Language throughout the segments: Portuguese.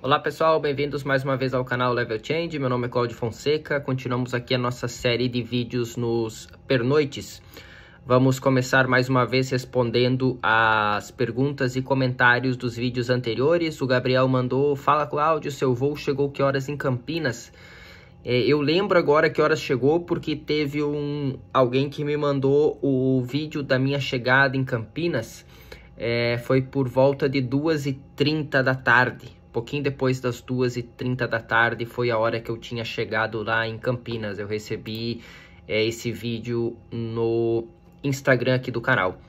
Olá pessoal, bem-vindos mais uma vez ao canal Level Change, meu nome é Claudio Fonseca, continuamos aqui a nossa série de vídeos nos pernoites. Vamos começar mais uma vez respondendo as perguntas e comentários dos vídeos anteriores. O Gabriel mandou, fala Claudio, seu voo chegou que horas em Campinas? É, eu lembro agora que horas chegou porque teve um alguém que me mandou o vídeo da minha chegada em Campinas. É, foi por volta de 2h30 da tarde pouquinho depois das 2h30 da tarde foi a hora que eu tinha chegado lá em Campinas. Eu recebi é, esse vídeo no Instagram aqui do canal.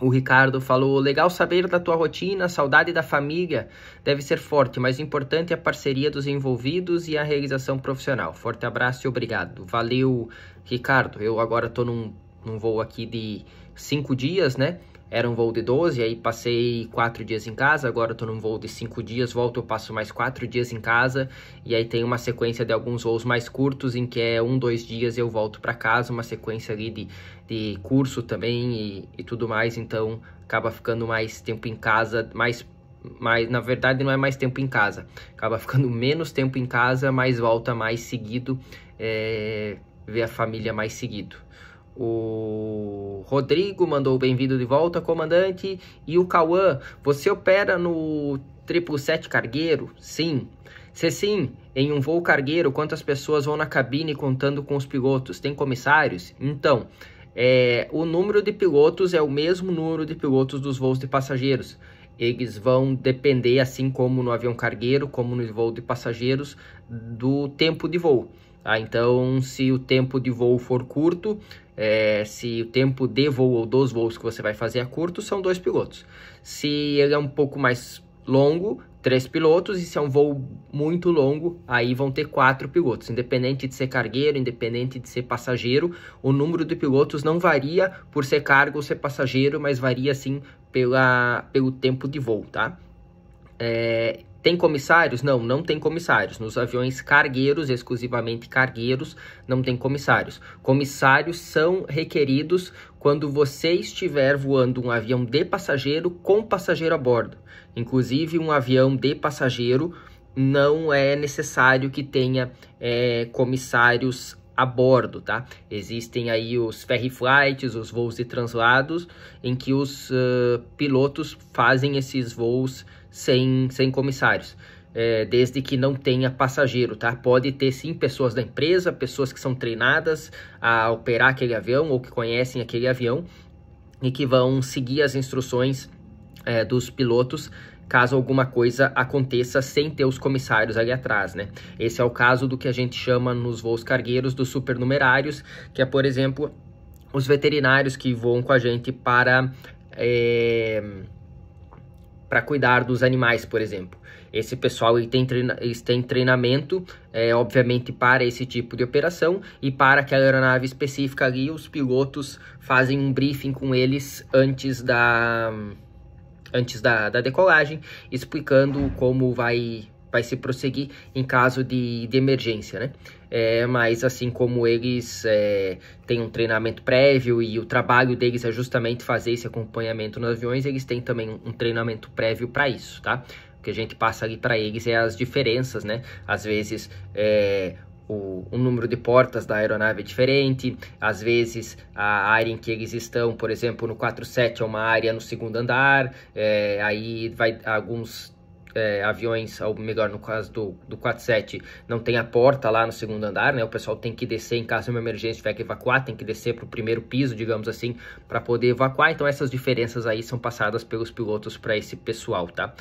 O Ricardo falou: legal saber da tua rotina, saudade da família deve ser forte, mas o importante é a parceria dos envolvidos e a realização profissional. Forte abraço e obrigado. Valeu, Ricardo. Eu agora estou num, num voo aqui de cinco dias, né? era um voo de 12, aí passei 4 dias em casa, agora estou num voo de 5 dias, volto, eu passo mais 4 dias em casa, e aí tem uma sequência de alguns voos mais curtos, em que é um, dois dias eu volto para casa, uma sequência ali de, de curso também e, e tudo mais, então acaba ficando mais tempo em casa, mais mais na verdade não é mais tempo em casa, acaba ficando menos tempo em casa, mas volta mais seguido, é, ver a família mais seguido. O Rodrigo mandou bem-vindo de volta, comandante. E o Cauã, você opera no 777 cargueiro? Sim. Se sim, em um voo cargueiro, quantas pessoas vão na cabine contando com os pilotos? Tem comissários? Então, é, o número de pilotos é o mesmo número de pilotos dos voos de passageiros. Eles vão depender, assim como no avião cargueiro, como no voo de passageiros, do tempo de voo. Tá? Então, se o tempo de voo for curto, é, se o tempo de voo ou dos voos que você vai fazer é curto, são dois pilotos. Se ele é um pouco mais longo, três pilotos, e se é um voo muito longo, aí vão ter quatro pilotos. Independente de ser cargueiro, independente de ser passageiro, o número de pilotos não varia por ser cargo ou ser passageiro, mas varia sim pela, pelo tempo de voo, tá? É, tem comissários? Não, não tem comissários. Nos aviões cargueiros, exclusivamente cargueiros, não tem comissários. Comissários são requeridos quando você estiver voando um avião de passageiro com passageiro a bordo. Inclusive, um avião de passageiro não é necessário que tenha é, comissários a bordo, tá? Existem aí os ferry flights, os voos de translados, em que os uh, pilotos fazem esses voos sem, sem comissários. É, desde que não tenha passageiro, tá? Pode ter sim pessoas da empresa, pessoas que são treinadas a operar aquele avião ou que conhecem aquele avião e que vão seguir as instruções é, dos pilotos caso alguma coisa aconteça sem ter os comissários ali atrás, né? Esse é o caso do que a gente chama nos voos cargueiros dos supernumerários, que é, por exemplo, os veterinários que voam com a gente para é, para cuidar dos animais, por exemplo. Esse pessoal tem, treina, tem treinamento, é, obviamente, para esse tipo de operação e para aquela aeronave específica ali, os pilotos fazem um briefing com eles antes da, antes da, da decolagem, explicando como vai vai se prosseguir em caso de, de emergência, né? É, mas assim como eles é, têm um treinamento prévio e o trabalho deles é justamente fazer esse acompanhamento nos aviões, eles têm também um, treinamento prévio para isso, tá? O que a gente passa ali para eles é as diferenças, né? Às vezes é, o, o, número de portas da aeronave é diferente, às vezes a área em que eles estão, por exemplo, no 47 é uma área no segundo andar, é, aí vai alguns é, aviões, ou melhor, no caso do, do 47, não tem a porta lá no segundo andar, né? O pessoal tem que descer em caso de uma emergência, tiver que evacuar, tem que descer para o primeiro piso, digamos assim, para poder evacuar. Então essas diferenças aí são passadas pelos pilotos para esse pessoal, tá?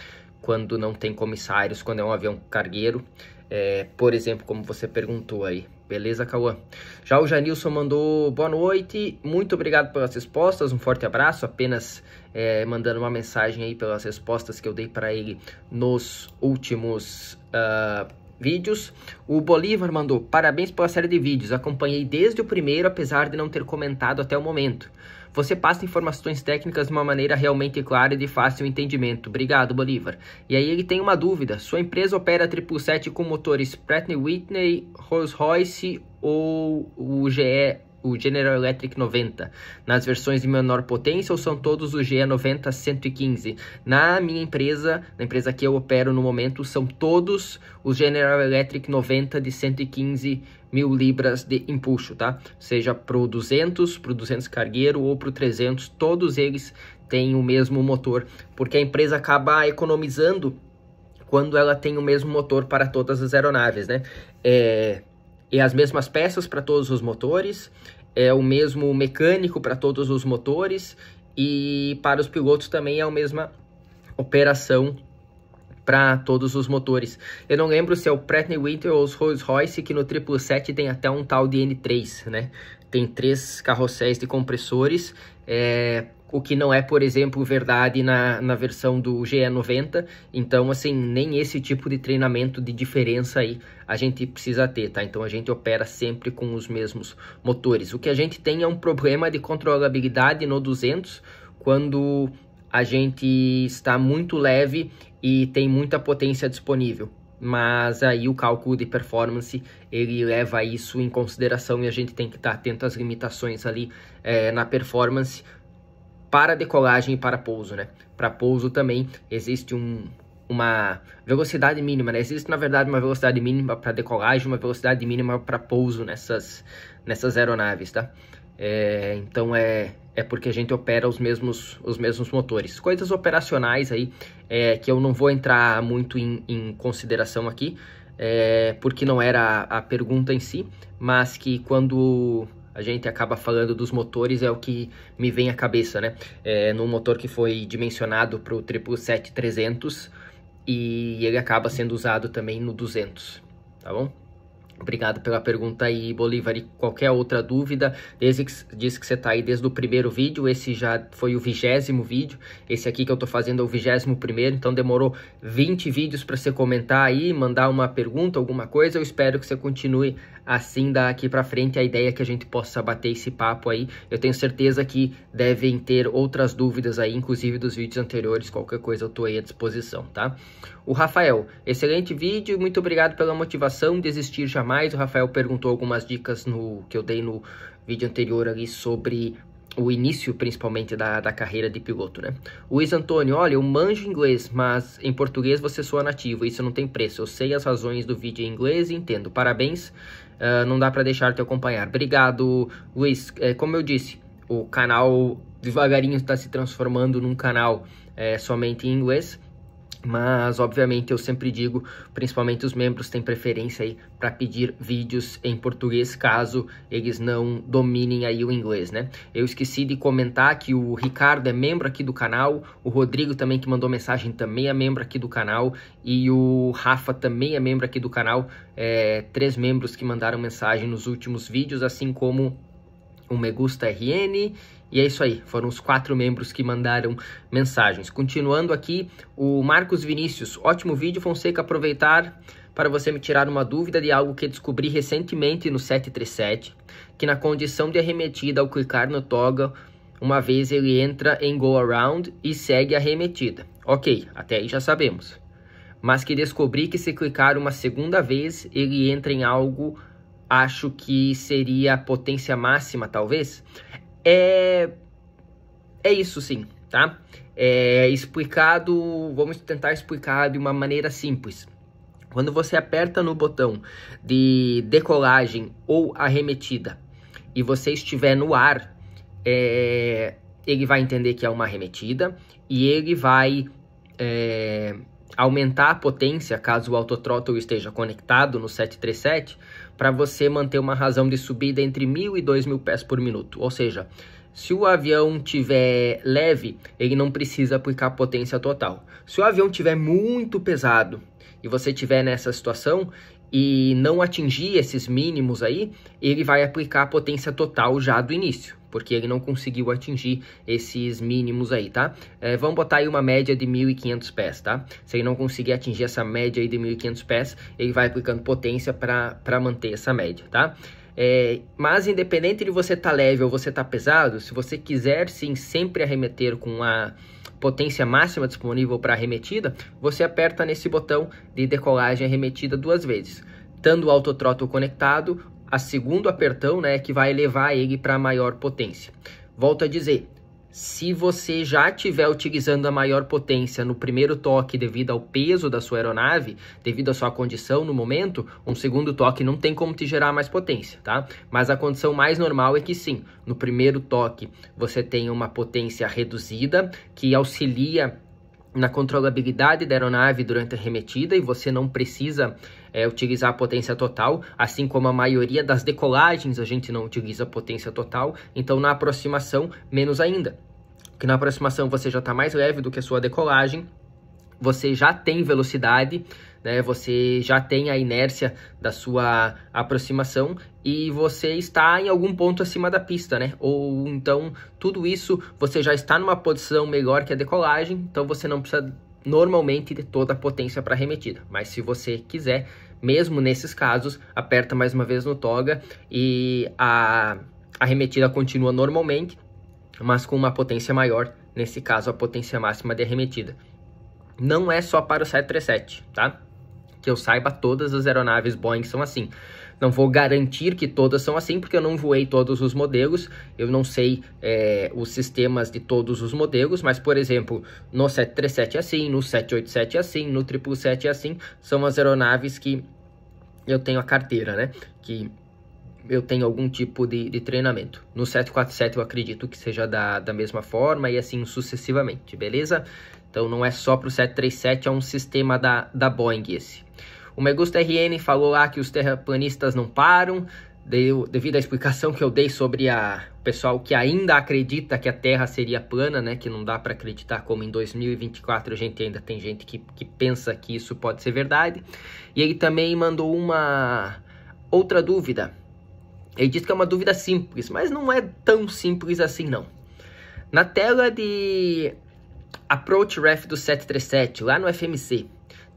Quando não tem comissários, quando é um avião cargueiro, é, por exemplo, como você perguntou aí. Beleza, Cauã? Já o Janilson mandou boa noite, muito obrigado pelas respostas, um forte abraço, apenas é, mandando uma mensagem aí pelas respostas que eu dei para ele nos últimos uh, vídeos. O Bolívar mandou parabéns pela série de vídeos. Acompanhei desde o primeiro, apesar de não ter comentado até o momento. Você passa informações técnicas de uma maneira realmente clara e de fácil entendimento. Obrigado, Bolívar. E aí ele tem uma dúvida. Sua empresa opera a 777 com motores Pratt Whitney, Rolls-Royce ou o GE o General Electric 90 nas versões de menor potência ou são todos os GE 90 115? Na minha empresa, na empresa que eu opero no momento, são todos os General Electric 90 de 115 mil libras de empuxo, tá? Seja pro 200, pro 200 cargueiro ou pro 300, todos eles têm o mesmo motor, porque a empresa acaba economizando quando ela tem o mesmo motor para todas as aeronaves, né? É é as mesmas peças para todos os motores, é o mesmo mecânico para todos os motores e para os pilotos também é a mesma operação para todos os motores. Eu não lembro se é o Pratt Winter ou os Rolls-Royce que no 777 tem até um tal de N3, né? Tem três carrosséis de compressores é, o que não é, por exemplo, verdade na, na versão do GE90. Então, assim, nem esse tipo de treinamento de diferença aí a gente precisa ter, tá? Então, a gente opera sempre com os mesmos motores. O que a gente tem é um problema de controlabilidade no 200, quando a gente está muito leve e tem muita potência disponível. Mas aí o cálculo de performance ele leva isso em consideração e a gente tem que estar atento às limitações ali é, na performance para decolagem e para pouso, né? Para pouso também existe um, uma velocidade mínima, né? Existe, na verdade, uma velocidade mínima para decolagem, uma velocidade mínima para pouso nessas, nessas aeronaves, tá? É, então é, é porque a gente opera os mesmos, os mesmos motores. Coisas operacionais aí é, que eu não vou entrar muito em, em consideração aqui, é, porque não era a, a pergunta em si, mas que quando a gente acaba falando dos motores, é o que me vem à cabeça, né? É, num motor que foi dimensionado para o 777-300 e ele acaba sendo usado também no 200, tá bom? Obrigado pela pergunta aí, Bolívar. E qualquer outra dúvida, desde que, diz que você está aí desde o primeiro vídeo, esse já foi o vigésimo vídeo, esse aqui que eu estou fazendo é o vigésimo primeiro, então demorou 20 vídeos para você comentar aí, mandar uma pergunta, alguma coisa. Eu espero que você continue assim daqui para frente a ideia é que a gente possa bater esse papo aí. Eu tenho certeza que devem ter outras dúvidas aí, inclusive dos vídeos anteriores, qualquer coisa eu tô aí à disposição, tá? O Rafael, excelente vídeo, muito obrigado pela motivação, desistir jamais. O Rafael perguntou algumas dicas no que eu dei no vídeo anterior ali sobre o início principalmente da, da carreira de piloto, né? Luiz Antônio, olha, eu manjo inglês, mas em português você soa nativo, isso não tem preço. Eu sei as razões do vídeo em inglês e entendo. Parabéns uh, não dá para deixar de acompanhar. Obrigado, Luiz. É, como eu disse, o canal devagarinho está se transformando num canal é, somente em inglês. Mas, obviamente, eu sempre digo, principalmente os membros têm preferência aí para pedir vídeos em português, caso eles não dominem aí o inglês, né? Eu esqueci de comentar que o Ricardo é membro aqui do canal, o Rodrigo também que mandou mensagem também é membro aqui do canal e o Rafa também é membro aqui do canal, é, três membros que mandaram mensagem nos últimos vídeos, assim como um me gusta RN. E é isso aí, foram os quatro membros que mandaram mensagens. Continuando aqui, o Marcos Vinícius. Ótimo vídeo, Fonseca, aproveitar para você me tirar uma dúvida de algo que descobri recentemente no 737, que na condição de arremetida ao clicar no toga uma vez ele entra em go around e segue a arremetida. OK, até aí já sabemos. Mas que descobri que se clicar uma segunda vez, ele entra em algo acho que seria a potência máxima, talvez. É, é isso sim, tá? É explicado, vamos tentar explicar de uma maneira simples. Quando você aperta no botão de decolagem ou arremetida e você estiver no ar, é, ele vai entender que é uma arremetida e ele vai é, aumentar a potência caso o autotrottle esteja conectado no 737 para você manter uma razão de subida entre 1.000 e 2.000 pés por minuto. Ou seja, se o avião tiver leve, ele não precisa aplicar potência total. Se o avião tiver muito pesado e você tiver nessa situação e não atingir esses mínimos aí, ele vai aplicar a potência total já do início, porque ele não conseguiu atingir esses mínimos aí, tá? É, vamos botar aí uma média de 1.500 pés, tá? Se ele não conseguir atingir essa média aí de 1.500 pés, ele vai aplicando potência para manter essa média, tá? É, mas independente de você estar tá leve ou você estar tá pesado, se você quiser sim sempre arremeter com a potência máxima disponível para arremetida, você aperta nesse botão de decolagem arremetida duas vezes. Tanto o autotroto conectado, a segundo apertão né, que vai elevar ele para maior potência. Volto a dizer, se você já estiver utilizando a maior potência no primeiro toque devido ao peso da sua aeronave, devido à sua condição no momento, um segundo toque não tem como te gerar mais potência, tá? Mas a condição mais normal é que sim, no primeiro toque você tem uma potência reduzida que auxilia na controlabilidade da aeronave durante a remetida e você não precisa é, utilizar a potência total, assim como a maioria das decolagens a gente não utiliza a potência total, então na aproximação menos ainda. Porque na aproximação você já está mais leve do que a sua decolagem, você já tem velocidade, né? Você já tem a inércia da sua aproximação e você está em algum ponto acima da pista, né? Ou então tudo isso você já está numa posição melhor que a decolagem, então você não precisa normalmente de toda a potência para arremetida. Mas se você quiser, mesmo nesses casos, aperta mais uma vez no toga e a arremetida continua normalmente, mas com uma potência maior, nesse caso a potência máxima de arremetida. Não é só para o 737, tá? Que eu saiba, todas as aeronaves Boeing são assim. Não vou garantir que todas são assim, porque eu não voei todos os modelos, eu não sei é, os sistemas de todos os modelos, mas, por exemplo, no 737 é assim, no 787 é assim, no 777 é assim, são as aeronaves que eu tenho a carteira, né? Que eu tenho algum tipo de, de, treinamento. No 747 eu acredito que seja da, da mesma forma e assim sucessivamente, beleza? Então não é só para o 737, é um sistema da, da Boeing esse. O Megusto RN falou lá que os terraplanistas não param, deu, devido à explicação que eu dei sobre a, o pessoal que ainda acredita que a Terra seria plana, né? Que não dá para acreditar como em 2024 a gente ainda tem gente que, que pensa que isso pode ser verdade. E ele também mandou uma outra dúvida. Ele diz que é uma dúvida simples, mas não é tão simples assim não. Na tela de Approach Ref do 737, lá no FMC,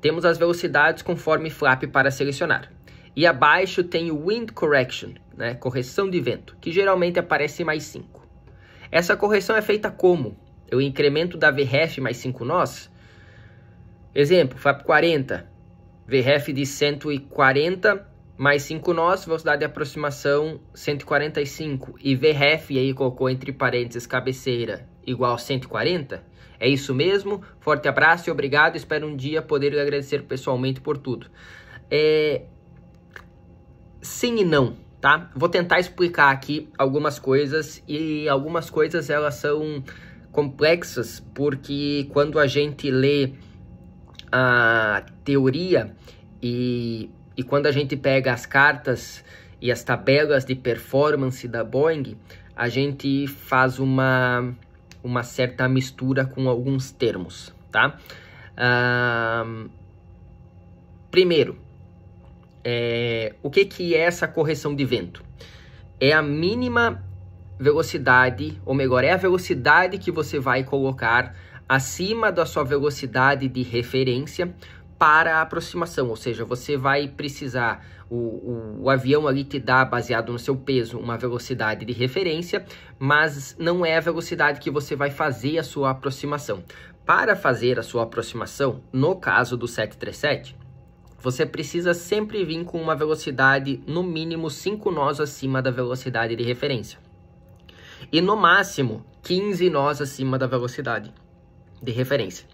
temos as velocidades conforme flap para selecionar. E abaixo tem o Wind Correction, né, correção de vento, que geralmente aparece mais 5. Essa correção é feita como? Eu incremento da VRF mais 5 nós. Exemplo, flap 40, VRF de 140 mais 5 nós, velocidade de aproximação 145. E VRF, e aí colocou entre parênteses cabeceira igual 140? É isso mesmo? Forte abraço e obrigado. Espero um dia poder agradecer pessoalmente por tudo. É... Sim e não, tá? Vou tentar explicar aqui algumas coisas e algumas coisas elas são complexas porque quando a gente lê a teoria e, e quando a gente pega as cartas e as tabelas de performance da Boeing, a gente faz uma uma certa mistura com alguns termos, tá? Uh, primeiro, é, o que, que é essa correção de vento? É a mínima velocidade, ou melhor, é a velocidade que você vai colocar acima da sua velocidade de referência para a aproximação, ou seja, você vai precisar o, o, o, avião ali te dá baseado no seu peso uma velocidade de referência, mas não é a velocidade que você vai fazer a sua aproximação. Para fazer a sua aproximação, no caso do 737, você precisa sempre vir com uma velocidade no mínimo 5 nós acima da velocidade de referência. E no máximo 15 nós acima da velocidade de referência.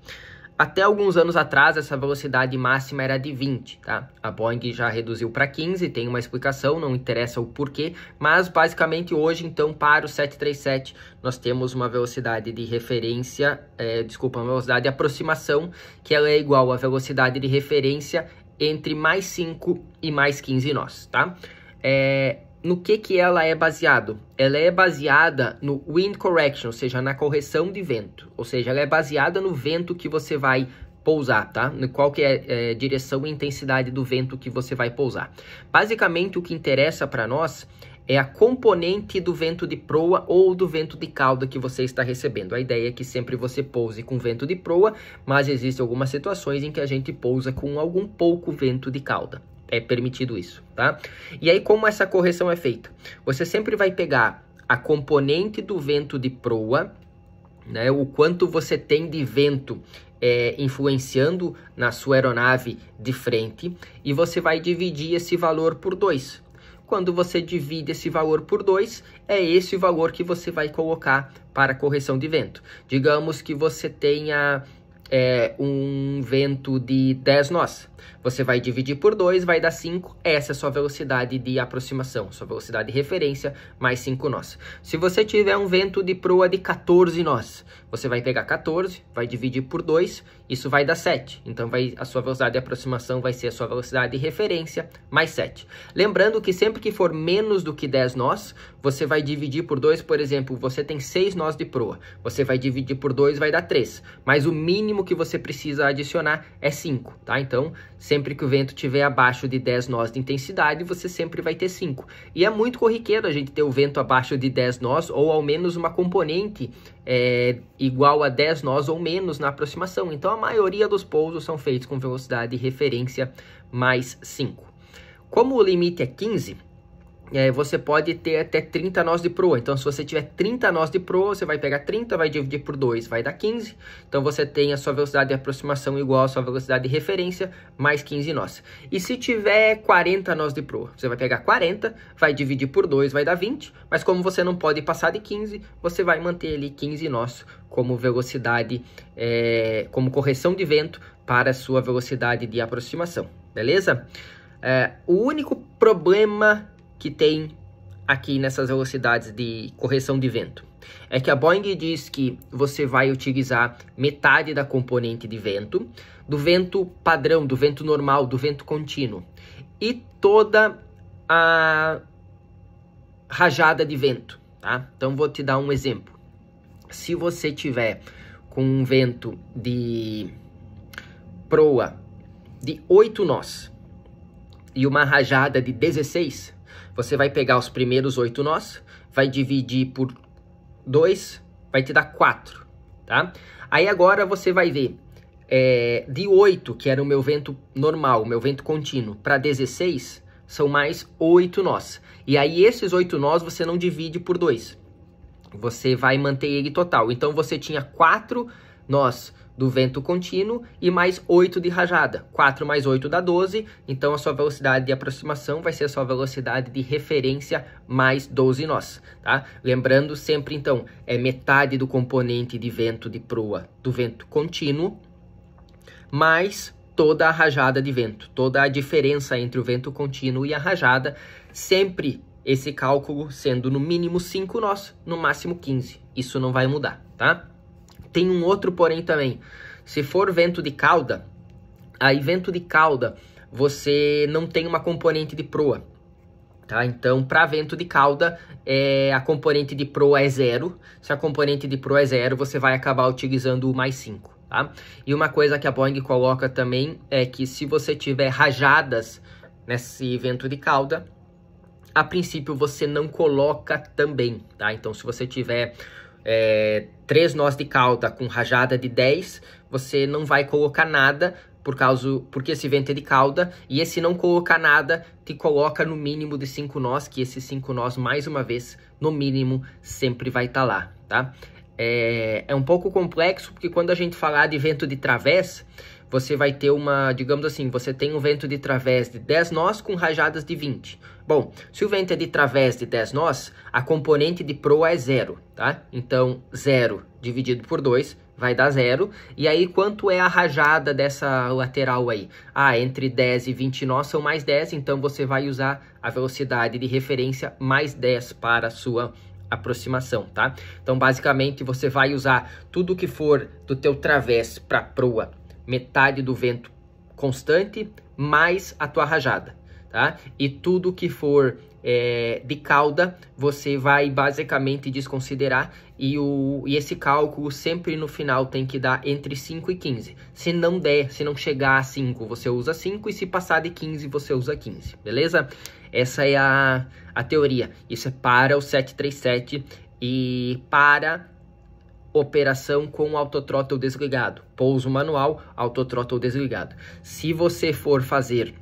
Até alguns anos atrás, essa velocidade máxima era de 20, tá? A Boeing já reduziu para 15, tem uma explicação, não interessa o porquê, mas basicamente hoje, então, para o 737, nós temos uma velocidade de referência, é, desculpa, uma velocidade de aproximação, que ela é igual à velocidade de referência entre mais 5 e mais 15 nós, tá? É, no que, que ela é baseado? Ela é baseada no wind correction, ou seja, na correção de vento. Ou seja, ela é baseada no vento que você vai pousar, tá? Qual que é, é direção e intensidade do vento que você vai pousar. Basicamente, o que interessa para nós é a componente do vento de proa ou do vento de cauda que você está recebendo. A ideia é que sempre você pouse com vento de proa, mas existem algumas situações em que a gente pousa com algum pouco vento de cauda, é permitido isso, tá? E aí como essa correção é feita? Você sempre vai pegar a componente do vento de proa, né, o quanto você tem de vento é, influenciando na sua aeronave de frente, e você vai dividir esse valor por 2. Quando você divide esse valor por 2, é esse o valor que você vai colocar para correção de vento. Digamos que você tenha é, um vento de 10 nós. Você vai dividir por 2, vai dar 5. Essa é a sua velocidade de aproximação, sua velocidade de referência, mais 5 nós. Se você tiver um vento de proa de 14 nós, você vai pegar 14, vai dividir por 2, isso vai dar 7. Então, vai, a sua velocidade de aproximação vai ser a sua velocidade de referência, mais 7. Lembrando que sempre que for menos do que 10 nós, você vai dividir por 2, por exemplo, você tem 6 nós de proa. Você vai dividir por 2, vai dar 3. Mas o mínimo que você precisa adicionar é 5, tá? Então, Sempre que o vento tiver abaixo de 10 nós de intensidade, você sempre vai ter 5. E é muito corriqueiro a gente ter o vento abaixo de 10 nós, ou ao menos uma componente é, igual a 10 nós ou menos na aproximação. Então a maioria dos pousos são feitos com velocidade de referência mais 5. Como o limite é 15, é, você pode ter até 30 nós de proa. Então, se você tiver 30 nós de proa, você vai pegar 30, vai dividir por 2, vai dar 15. Então, você tem a sua velocidade de aproximação igual à sua velocidade de referência, mais 15 nós. E se tiver 40 nós de proa, você vai pegar 40, vai dividir por 2, vai dar 20. Mas como você não pode passar de 15, você vai manter ali 15 nós como velocidade, é, como correção de vento para a sua velocidade de aproximação, beleza? É, o único problema que tem aqui nessas velocidades de correção de vento? É que a Boeing diz que você vai utilizar metade da componente de vento, do vento padrão, do vento normal, do vento contínuo, e toda a rajada de vento, tá? Então vou te dar um exemplo. Se você tiver com um vento de proa de 8 nós e uma rajada de 16, você vai pegar os primeiros oito nós, vai dividir por dois, vai te dar quatro, tá? Aí agora você vai ver é, de 8, que era o meu vento normal, meu vento contínuo, para 16, são mais 8 nós. E aí esses 8 nós você não divide por 2. Você vai manter ele total. Então você tinha 4 nós do vento contínuo e mais 8 de rajada. 4 mais 8 dá 12, então a sua velocidade de aproximação vai ser a sua velocidade de referência mais 12 nós, tá? Lembrando sempre então, é metade do componente de vento de proa do vento contínuo mais toda a rajada de vento, toda a diferença entre o vento contínuo e a rajada, sempre esse cálculo sendo no mínimo 5 nós, no máximo 15. Isso não vai mudar, tá? tem um outro porém também. Se for vento de cauda, aí vento de cauda, você não tem uma componente de proa. Tá? Então, para vento de cauda, é, a componente de proa é zero. Se a componente de proa é zero, você vai acabar utilizando o mais 5. Tá? E uma coisa que a Boeing coloca também é que se você tiver rajadas nesse vento de cauda, a princípio você não coloca também. Tá? Então, se você tiver é, 3 nós de cauda com rajada de 10, você não vai colocar nada, por causa porque esse vento é de cauda, e esse não colocar nada te coloca no mínimo de 5 nós, que esses 5 nós, mais uma vez, no mínimo, sempre vai estar tá lá, tá? É, é um pouco complexo, porque quando a gente falar de vento de travessa, você vai ter uma, digamos assim, você tem um vento de través de 10 nós com rajadas de 20. Bom, se o vento é de través de 10 nós, a componente de proa é zero, tá? Então, zero dividido por 2 vai dar zero. E aí, quanto é a rajada dessa lateral aí? Ah, entre 10 e 20 nós são mais 10, então você vai usar a velocidade de referência mais 10 para a sua aproximação, tá? Então, basicamente, você vai usar tudo que for do teu través para proa metade do vento constante mais a tua rajada, tá? E tudo que for é, de cauda você vai basicamente desconsiderar e, o, e esse cálculo sempre no final tem que dar entre 5 e 15. Se não der, se não chegar a 5, você usa 5 e se passar de 15, você usa 15, beleza? Essa é a, a teoria. Isso é para o 737 e para operação com autotrottle desligado, pouso manual, autotrottle desligado. Se você for fazer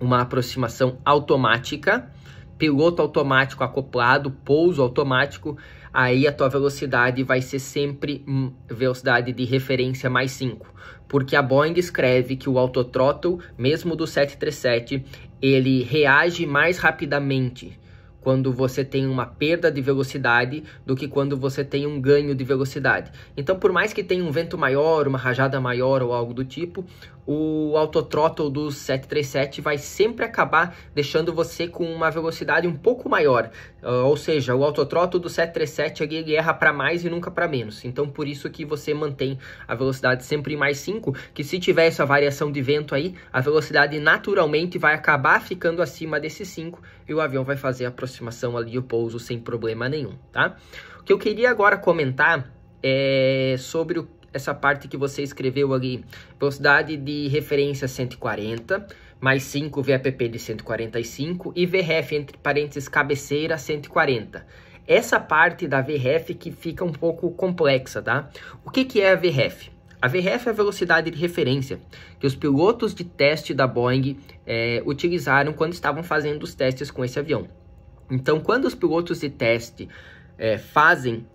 uma aproximação automática, piloto automático acoplado, pouso automático, aí a tua velocidade vai ser sempre hum, velocidade de referência mais 5, porque a Boeing escreve que o autotrottle, mesmo do 737, ele reage mais rapidamente quando você tem uma perda de velocidade do que quando você tem um ganho de velocidade. Então, por mais que tenha um vento maior, uma rajada maior ou algo do tipo, o autothrottle do 737 vai sempre acabar deixando você com uma velocidade um pouco maior. Uh, ou seja, o autothrottle do 737 ele erra para mais e nunca para menos. Então por isso que você mantém a velocidade sempre em mais 5, que se tiver essa variação de vento aí, a velocidade naturalmente vai acabar ficando acima desse 5 e o avião vai fazer a aproximação ali o pouso sem problema nenhum, tá? O que eu queria agora comentar é sobre o essa parte que você escreveu ali, velocidade de referência 140, mais 5 VAPP de 145 e VRF entre parênteses cabeceira 140. Essa parte da VRF que fica um pouco complexa, tá? O que, que é a VRF? A VRF é a velocidade de referência que os pilotos de teste da Boeing é, utilizaram quando estavam fazendo os testes com esse avião. Então, quando os pilotos de teste é, fazem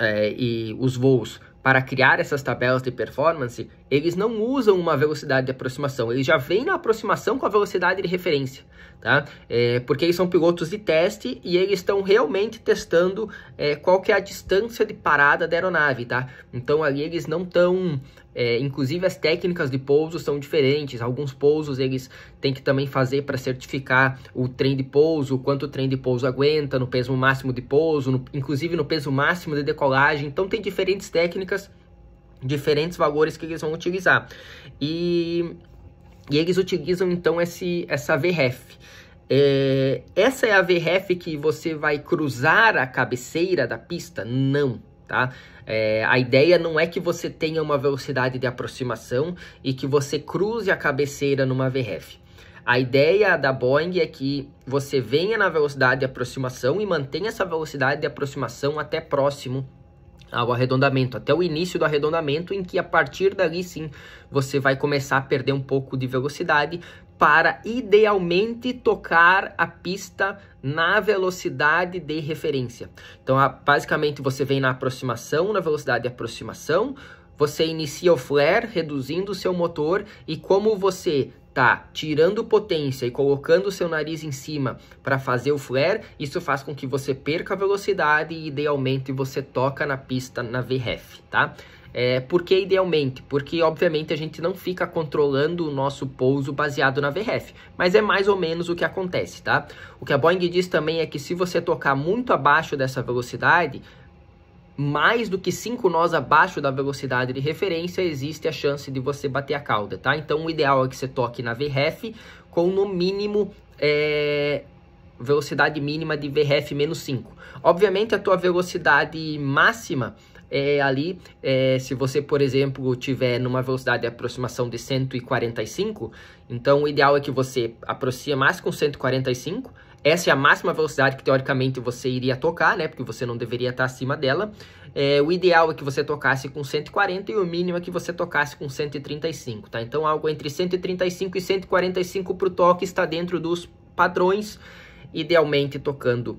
é, e os voos para criar essas tabelas de performance, eles não usam uma velocidade de aproximação, eles já vêm na aproximação com a velocidade de referência, tá? É, porque eles são pilotos de teste e eles estão realmente testando é, qual que é a distância de parada da aeronave, tá? Então ali eles não estão é, inclusive as técnicas de pouso são diferentes. Alguns pousos eles têm que também fazer para certificar o trem de pouso, quanto o trem de pouso aguenta, no peso máximo de pouso, no, inclusive no peso máximo de decolagem. Então tem diferentes técnicas, diferentes valores que eles vão utilizar. E, e eles utilizam então esse, essa VREF. É, essa é a VREF que você vai cruzar a cabeceira da pista? Não tá? É, a ideia não é que você tenha uma velocidade de aproximação e que você cruze a cabeceira numa VRF. A ideia da Boeing é que você venha na velocidade de aproximação e mantenha essa velocidade de aproximação até próximo ao arredondamento, até o início do arredondamento, em que a partir dali sim você vai começar a perder um pouco de velocidade para idealmente tocar a pista na velocidade de referência. Então, basicamente, você vem na aproximação, na velocidade de aproximação, você inicia o flare, reduzindo o seu motor, e como você tá tirando potência e colocando o seu nariz em cima para fazer o flare, isso faz com que você perca a velocidade e idealmente você toca na pista na VRF, tá? É, por que idealmente? Porque, obviamente, a gente não fica controlando o nosso pouso baseado na VRF, mas é mais ou menos o que acontece, tá? O que a Boeing diz também é que se você tocar muito abaixo dessa velocidade, mais do que 5 nós abaixo da velocidade de referência, existe a chance de você bater a cauda, tá? Então, o ideal é que você toque na VRF com, no mínimo, é, velocidade mínima de VRF menos 5. Obviamente, a tua velocidade máxima é, ali, é, se você, por exemplo, tiver numa velocidade de aproximação de 145, então o ideal é que você mais com 145, essa é a máxima velocidade que teoricamente você iria tocar, né? Porque você não deveria estar acima dela. É, o ideal é que você tocasse com 140 e o mínimo é que você tocasse com 135, tá? Então algo entre 135 e 145 para o toque está dentro dos padrões, idealmente tocando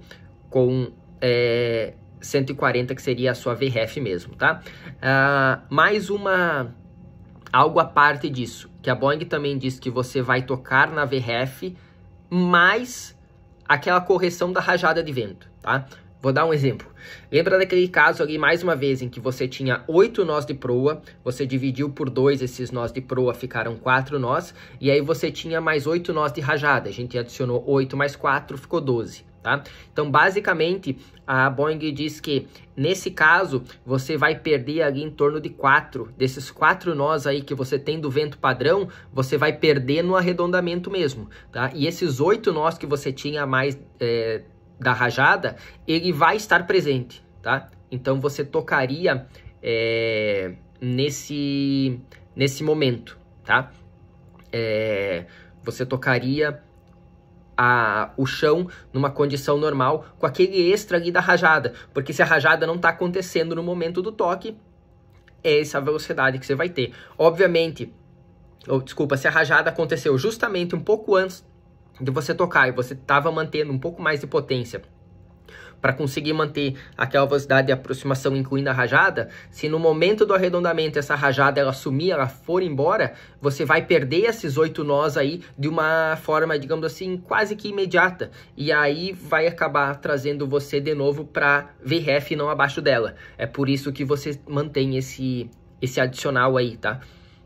com é, 140 que seria a sua VRF mesmo, tá? Uh, mais uma algo à parte disso, que a Boeing também diz que você vai tocar na VRF mais aquela correção da rajada de vento, tá? Vou dar um exemplo. Lembra daquele caso ali, mais uma vez, em que você tinha oito nós de proa, você dividiu por dois esses nós de proa, ficaram quatro nós, e aí você tinha mais oito nós de rajada. A gente adicionou oito mais quatro, ficou 12. Tá? Então, basicamente, a Boeing diz que nesse caso você vai perder ali em torno de quatro desses quatro nós aí que você tem do vento padrão, você vai perder no arredondamento mesmo, tá? E esses oito nós que você tinha mais é, da rajada, ele vai estar presente, tá? Então você tocaria é, nesse nesse momento, tá? É, você tocaria a, o chão numa condição normal com aquele extra ali da rajada, porque se a rajada não está acontecendo no momento do toque, é essa velocidade que você vai ter. Obviamente, ou desculpa, se a rajada aconteceu justamente um pouco antes de você tocar e você estava mantendo um pouco mais de potência para conseguir manter aquela velocidade de aproximação, incluindo a rajada, se no momento do arredondamento essa rajada ela sumir, ela for embora, você vai perder esses oito nós aí de uma forma, digamos assim, quase que imediata. E aí vai acabar trazendo você de novo para VRF não abaixo dela. É por isso que você mantém esse, esse adicional aí, tá?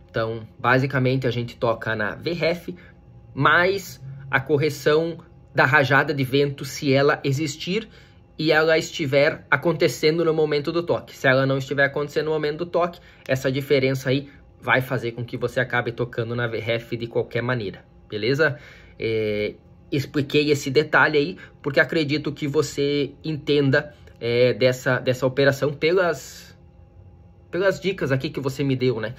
Então, basicamente a gente toca na VRF mais a correção da rajada de vento se ela existir e ela estiver acontecendo no momento do toque. Se ela não estiver acontecendo no momento do toque, essa diferença aí vai fazer com que você acabe tocando na VRF de qualquer maneira, beleza? É, expliquei esse detalhe aí porque acredito que você entenda é, dessa, dessa operação pelas, pelas dicas aqui que você me deu, né?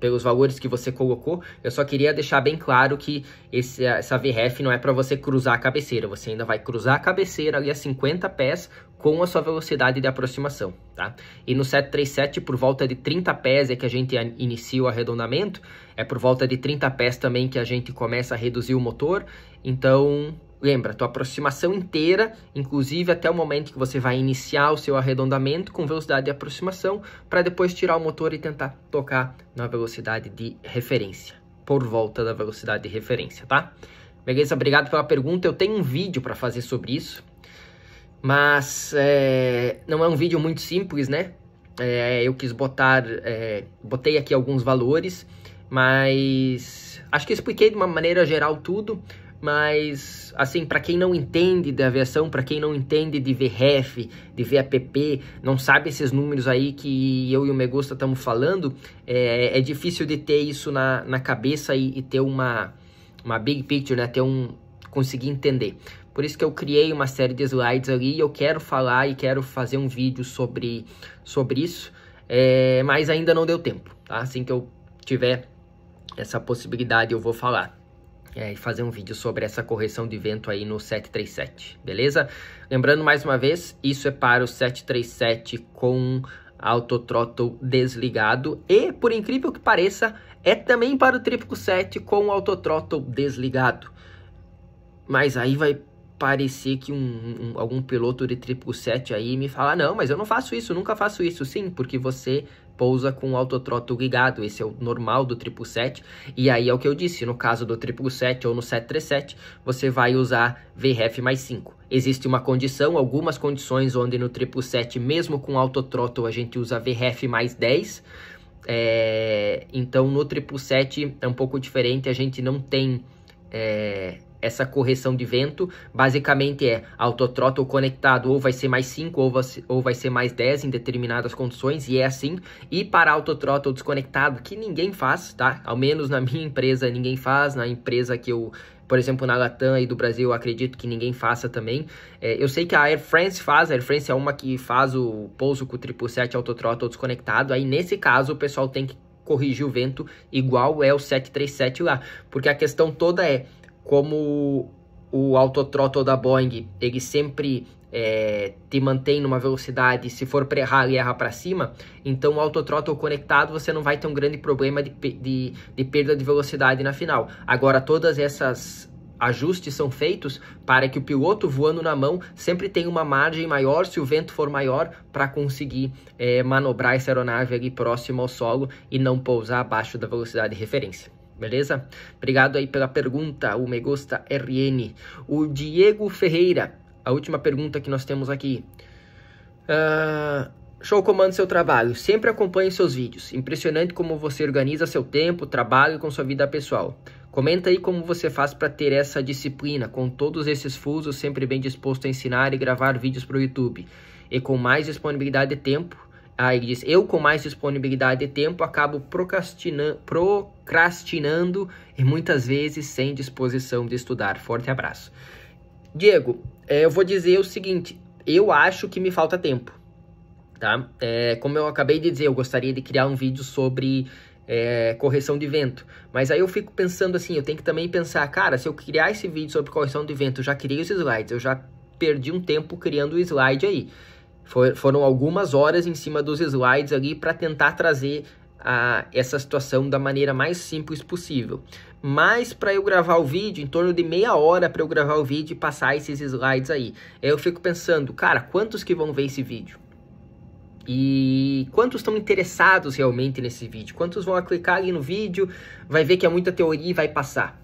pelos valores que você colocou. Eu só queria deixar bem claro que esse, essa VRF não é para você cruzar a cabeceira. Você ainda vai cruzar a cabeceira ali a 50 pés com a sua velocidade de aproximação, tá? E no 737, por volta de 30 pés é que a gente inicia o arredondamento. É por volta de 30 pés também que a gente começa a reduzir o motor. Então, Lembra, tua aproximação inteira, inclusive até o momento que você vai iniciar o seu arredondamento com velocidade de aproximação, para depois tirar o motor e tentar tocar na velocidade de referência, por volta da velocidade de referência, tá? Beleza, obrigado pela pergunta. Eu tenho um vídeo para fazer sobre isso, mas é, não é um vídeo muito simples, né? É, eu quis botar, é, botei aqui alguns valores, mas acho que expliquei de uma maneira geral tudo mas assim, para quem não entende de aviação, para quem não entende de VRF, de VAPP, não sabe esses números aí que eu e o Megusta estamos falando, é, é, difícil de ter isso na, na cabeça e, e, ter uma, uma big picture, né? Ter um conseguir entender. Por isso que eu criei uma série de slides ali e eu quero falar e quero fazer um vídeo sobre, sobre isso, é, mas ainda não deu tempo, tá? Assim que eu tiver essa possibilidade eu vou falar é, e fazer um vídeo sobre essa correção de vento aí no 737, beleza? Lembrando mais uma vez, isso é para o 737 com autothrottle desligado e, por incrível que pareça, é também para o 777 com autothrottle desligado. Mas aí vai parecer que um, um, algum piloto de 777 aí me fala, não, mas eu não faço isso, nunca faço isso. Sim, porque você pousa com o autotroto ligado, esse é o normal do 777, e aí é o que eu disse, no caso do 777 ou no 737, você vai usar VRF mais 5. Existe uma condição, algumas condições onde no 777, mesmo com autotroto, a gente usa VRF mais 10, é, então no 777 é um pouco diferente, a gente não tem... É, essa correção de vento basicamente é autotrótil conectado ou vai ser mais 5 ou, ou vai ser mais 10 em determinadas condições e é assim. E para autotrótil desconectado, que ninguém faz, tá? Ao menos na minha empresa ninguém faz, na empresa que eu por exemplo, na Latam e do Brasil, acredito que ninguém faça também. É, eu sei que a Air France faz, a Air France é uma que faz o pouso com o 777 autothrottle desconectado. Aí, nesse caso, o pessoal tem que corrigir o vento igual é o 737 lá. Porque a questão toda é, como o autothrottle da Boeing, ele sempre é, te mantém numa velocidade, se for para errar, ele erra para cima, então o autothrottle conectado você não vai ter um grande problema de, de, de perda de velocidade na final. Agora, todas essas ajustes são feitos para que o piloto voando na mão sempre tenha uma margem maior, se o vento for maior, para conseguir é, manobrar essa aeronave ali próximo ao solo e não pousar abaixo da velocidade de referência. Beleza? Obrigado aí pela pergunta, o me gusta RN. O Diego Ferreira, a última pergunta que nós temos aqui. Uh, show comando seu trabalho, sempre acompanhe seus vídeos. Impressionante como você organiza seu tempo, trabalho com sua vida pessoal. Comenta aí como você faz para ter essa disciplina, com todos esses fusos sempre bem disposto a ensinar e gravar vídeos para o YouTube. E com mais disponibilidade de tempo, Aí ele diz: Eu, com mais disponibilidade e tempo, acabo procrastinando, procrastinando e muitas vezes sem disposição de estudar. Forte abraço. Diego, é, eu vou dizer o seguinte: eu acho que me falta tempo. Tá? É, como eu acabei de dizer, eu gostaria de criar um vídeo sobre é, correção de vento. Mas aí eu fico pensando assim: eu tenho que também pensar, cara, se eu criar esse vídeo sobre correção de vento, eu já criei os slides, eu já perdi um tempo criando o slide aí. For, foram algumas horas em cima dos slides ali para tentar trazer a, essa situação da maneira mais simples possível. Mas para eu gravar o vídeo, em torno de meia hora para eu gravar o vídeo e passar esses slides aí. Eu fico pensando, cara, quantos que vão ver esse vídeo? E quantos estão interessados realmente nesse vídeo? Quantos vão clicar ali no vídeo, vai ver que é muita teoria e vai passar.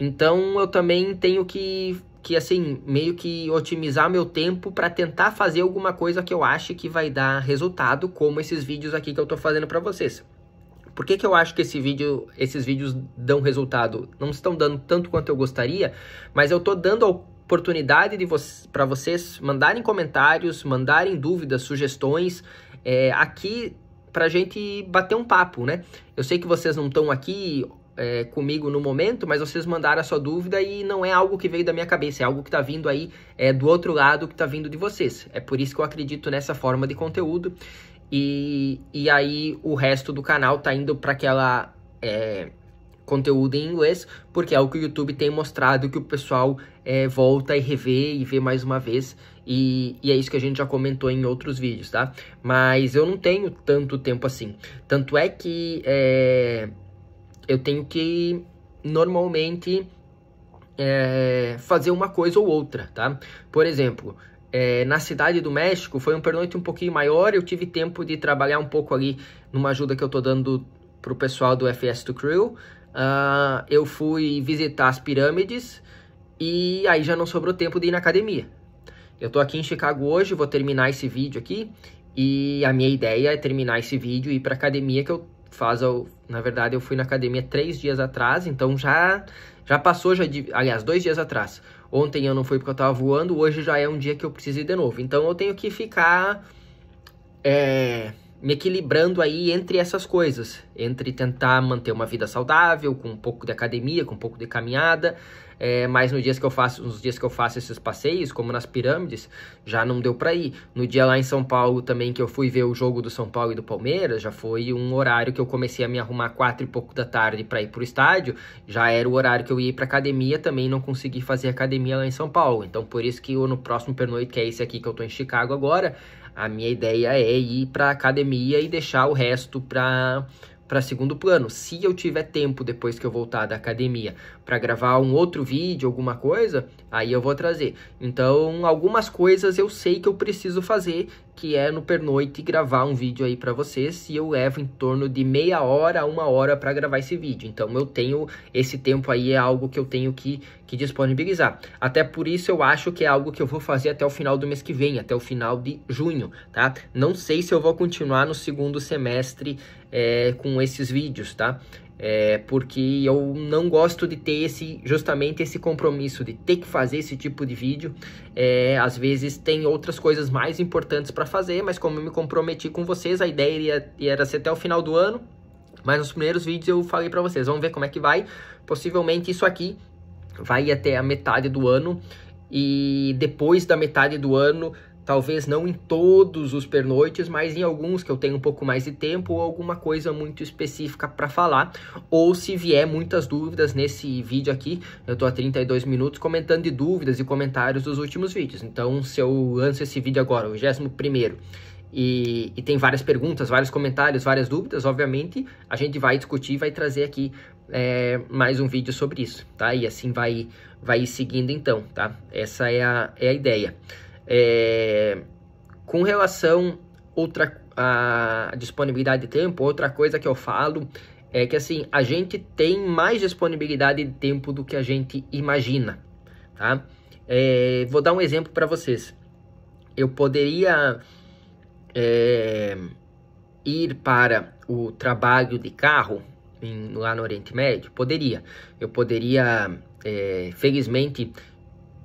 Então eu também tenho que que assim, meio que otimizar meu tempo para tentar fazer alguma coisa que eu ache que vai dar resultado, como esses vídeos aqui que eu estou fazendo para vocês. Por que, que eu acho que esse vídeo, esses vídeos dão resultado? Não estão dando tanto quanto eu gostaria, mas eu estou dando a oportunidade vo para vocês mandarem comentários, mandarem dúvidas, sugestões. É, aqui para gente bater um papo, né? Eu sei que vocês não estão aqui é, comigo no momento, mas vocês mandaram a sua dúvida e não é algo que veio da minha cabeça, é algo que está vindo aí é, do outro lado, que está vindo de vocês. É por isso que eu acredito nessa forma de conteúdo. E, e aí o resto do canal tá indo para aquela é, conteúdo em inglês, porque é o que o YouTube tem mostrado que o pessoal é, volta e revê e vê mais uma vez. E, e, é isso que a gente já comentou em outros vídeos, tá? Mas eu não tenho tanto tempo assim. Tanto é que. É eu tenho que normalmente é, fazer uma coisa ou outra, tá? Por exemplo, é, na cidade do México foi um pernoite um pouquinho maior, eu tive tempo de trabalhar um pouco ali numa ajuda que eu tô dando pro pessoal do FS to Crew. Uh, eu fui visitar as pirâmides e aí já não sobrou tempo de ir na academia. Eu tô aqui em Chicago hoje, vou terminar esse vídeo aqui e a minha ideia é terminar esse vídeo e ir para academia que eu faz na verdade eu fui na academia três dias atrás, então já já passou já de, aliás dois dias atrás. Ontem eu não fui porque eu tava voando, hoje já é um dia que eu preciso ir de novo. Então eu tenho que ficar é, me equilibrando aí entre essas coisas, entre tentar manter uma vida saudável, com um pouco de academia, com um pouco de caminhada, é, mas nos dias que eu faço, nos dias que eu faço esses passeios, como nas pirâmides, já não deu para ir. No dia lá em São Paulo também que eu fui ver o jogo do São Paulo e do Palmeiras, já foi um horário que eu comecei a me arrumar quatro e pouco da tarde para ir pro estádio, já era o horário que eu ia para academia, também não consegui fazer academia lá em São Paulo. Então por isso que eu, no próximo pernoite, que é esse aqui que eu tô em Chicago agora, a minha ideia é ir para academia e deixar o resto para para segundo plano. Se eu tiver tempo depois que eu voltar da academia para gravar um outro vídeo, alguma coisa, aí eu vou trazer. Então, algumas coisas eu sei que eu preciso fazer que é no pernoite gravar um vídeo aí para vocês e eu levo em torno de meia hora a uma hora para gravar esse vídeo. Então eu tenho esse tempo aí é algo que eu tenho que, que disponibilizar. Até por isso eu acho que é algo que eu vou fazer até o final do mês que vem, até o final de junho, tá? Não sei se eu vou continuar no segundo semestre é, com esses vídeos, tá? É, porque eu não gosto de ter esse justamente esse compromisso de ter que fazer esse tipo de vídeo. É, às vezes tem outras coisas mais importantes para fazer, mas como eu me comprometi com vocês, a ideia iria, era ser até o final do ano. Mas nos primeiros vídeos eu falei para vocês, vamos ver como é que vai. Possivelmente isso aqui vai até a metade do ano e depois da metade do ano Talvez não em todos os pernoites, mas em alguns que eu tenho um pouco mais de tempo ou alguma coisa muito específica para falar. Ou se vier muitas dúvidas nesse vídeo aqui, eu tô há 32 minutos comentando de dúvidas e comentários dos últimos vídeos. Então, se eu lanço esse vídeo agora, o 21 e, e, tem várias perguntas, vários comentários, várias dúvidas, obviamente a gente vai discutir, vai trazer aqui é, mais um vídeo sobre isso, tá? E assim vai, vai seguindo então, tá? Essa é a, é a ideia. É, com relação outra a disponibilidade de tempo, outra coisa que eu falo é que assim a gente tem mais disponibilidade de tempo do que a gente imagina, tá? É, vou dar um exemplo para vocês. Eu poderia é, ir para o trabalho de carro em, lá no Oriente Médio, poderia. Eu poderia, é, felizmente,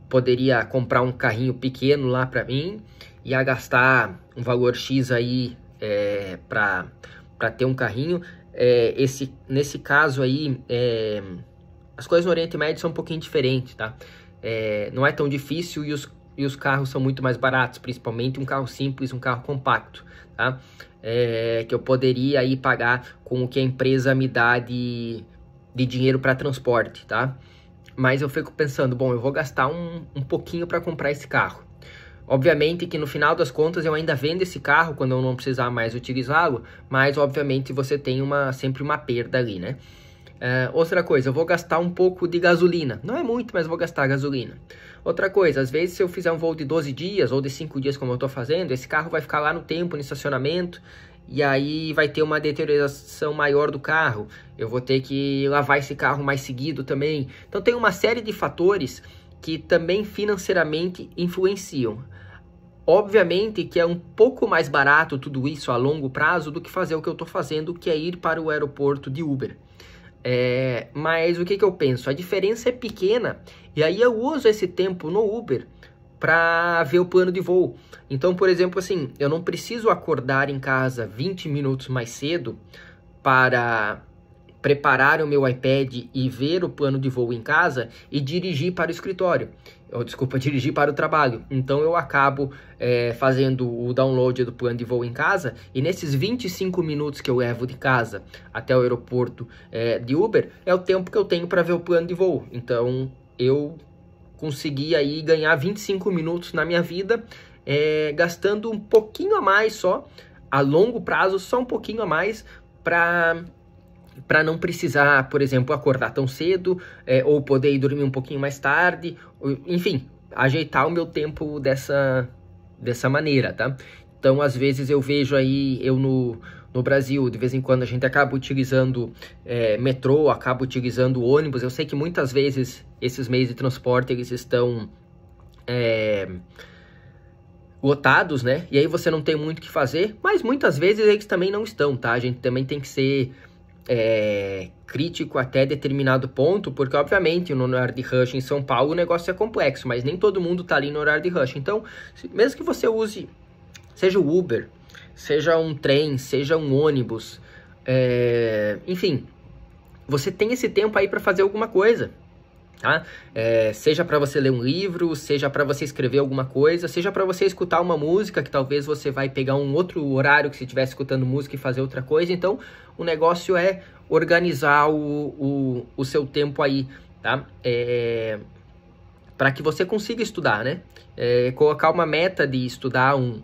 poderia comprar um carrinho pequeno lá para mim, e gastar um valor X aí é, para ter um carrinho. É, esse, nesse caso aí, é, as coisas no Oriente Médio são um pouquinho diferentes, tá? É, não é tão difícil e os, e os carros são muito mais baratos, principalmente um carro simples, um carro compacto, tá? É, que eu poderia aí pagar com o que a empresa me dá de, de dinheiro para transporte, tá? mas eu fico pensando, bom, eu vou gastar um, um pouquinho para comprar esse carro. Obviamente que no final das contas eu ainda vendo esse carro quando eu não precisar mais utilizá-lo, mas obviamente você tem uma, sempre uma perda ali, né? Eh, outra coisa, eu vou gastar um pouco de gasolina. Não é muito, mas vou gastar gasolina. Outra coisa, às vezes se eu fizer um voo de 12 dias ou de 5 dias como eu estou fazendo, esse carro vai ficar lá no tempo, no estacionamento, e aí vai ter uma deterioração maior do carro, eu vou ter que lavar esse carro mais seguido também. Então tem uma série de fatores que também financeiramente influenciam. Obviamente que é um pouco mais barato tudo isso a longo prazo do que fazer o que eu estou fazendo, que é ir para o aeroporto de Uber. É, mas o que, que eu penso? A diferença é pequena e aí eu uso esse tempo no Uber para ver o plano de voo. Então, por exemplo, assim, eu não preciso acordar em casa 20 minutos mais cedo para preparar o meu iPad e ver o plano de voo em casa e dirigir para o escritório. Ou, desculpa, dirigir para o trabalho. Então eu acabo é, fazendo o download do plano de voo em casa e nesses 25 minutos que eu levo de casa até o aeroporto é, de Uber é o tempo que eu tenho para ver o plano de voo. Então eu conseguir aí ganhar 25 minutos na minha vida, é, gastando um pouquinho a mais só, a longo prazo, só um pouquinho a mais para para não precisar, por exemplo, acordar tão cedo é, ou poder ir dormir um pouquinho mais tarde, ou, enfim, ajeitar o meu tempo dessa dessa maneira, tá? Então, às vezes eu vejo aí eu no no Brasil, de vez em quando a gente acaba utilizando é, metrô, acaba utilizando ônibus. Eu sei que muitas vezes esses meios de transporte eles estão é, lotados, né? E aí você não tem muito o que fazer, mas muitas vezes eles também não estão, tá? A gente também tem que ser é, crítico até determinado ponto, porque obviamente no horário de rush em São Paulo o negócio é complexo, mas nem todo mundo tá ali no horário de rush. Então, mesmo que você use, seja o Uber, seja um trem, seja um ônibus, é, enfim, você tem esse tempo aí para fazer alguma coisa. Tá? É, seja para você ler um livro, seja para você escrever alguma coisa, seja para você escutar uma música que talvez você vai pegar um outro horário que você estiver escutando música e fazer outra coisa. Então, o negócio é organizar o, o, o seu tempo aí, tá? É, para que você consiga estudar, né? É, colocar uma meta de estudar um,